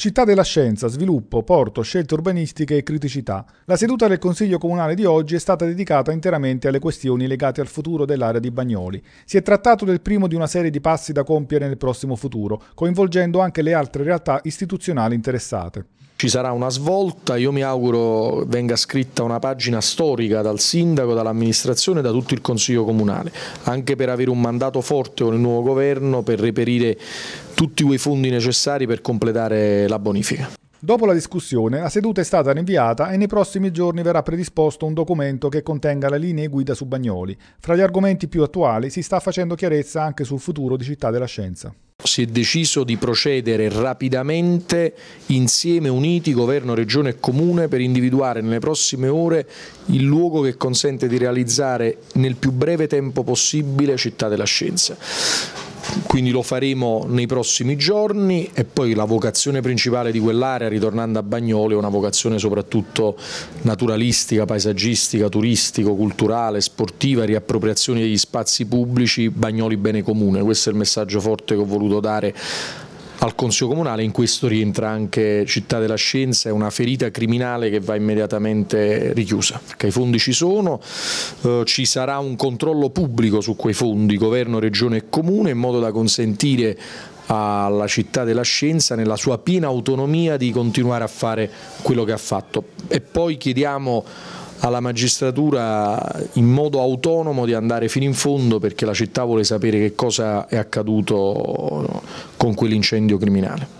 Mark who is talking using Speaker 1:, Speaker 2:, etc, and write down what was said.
Speaker 1: Città della Scienza, Sviluppo, Porto, Scelte Urbanistiche e Criticità. La seduta del Consiglio Comunale di oggi è stata dedicata interamente alle questioni legate al futuro dell'area di Bagnoli. Si è trattato del primo di una serie di passi da compiere nel prossimo futuro, coinvolgendo anche le altre realtà istituzionali interessate
Speaker 2: ci sarà una svolta, io mi auguro venga scritta una pagina storica dal sindaco, dall'amministrazione, e da tutto il Consiglio Comunale, anche per avere un mandato forte con il nuovo governo, per reperire tutti quei fondi necessari per completare la bonifica.
Speaker 1: Dopo la discussione, la seduta è stata rinviata e nei prossimi giorni verrà predisposto un documento che contenga le linee guida su Bagnoli. Fra gli argomenti più attuali si sta facendo chiarezza anche sul futuro di Città della Scienza
Speaker 2: si è deciso di procedere rapidamente insieme uniti governo, regione e comune per individuare nelle prossime ore il luogo che consente di realizzare nel più breve tempo possibile Città della Scienza quindi lo faremo nei prossimi giorni e poi la vocazione principale di quell'area, ritornando a Bagnoli, è una vocazione soprattutto naturalistica, paesaggistica, turistico, culturale, sportiva, riappropriazione degli spazi pubblici, Bagnoli bene comune, questo è il messaggio forte che ho voluto dare al Consiglio Comunale, in questo rientra anche Città della Scienza, è una ferita criminale che va immediatamente richiusa, perché i fondi ci sono, eh, ci sarà un controllo pubblico su quei fondi, governo, regione e comune, in modo da consentire alla città della scienza nella sua piena autonomia di continuare a fare quello che ha fatto. E poi chiediamo alla magistratura in modo autonomo di andare fino in fondo perché la città vuole sapere che cosa è accaduto con quell'incendio criminale.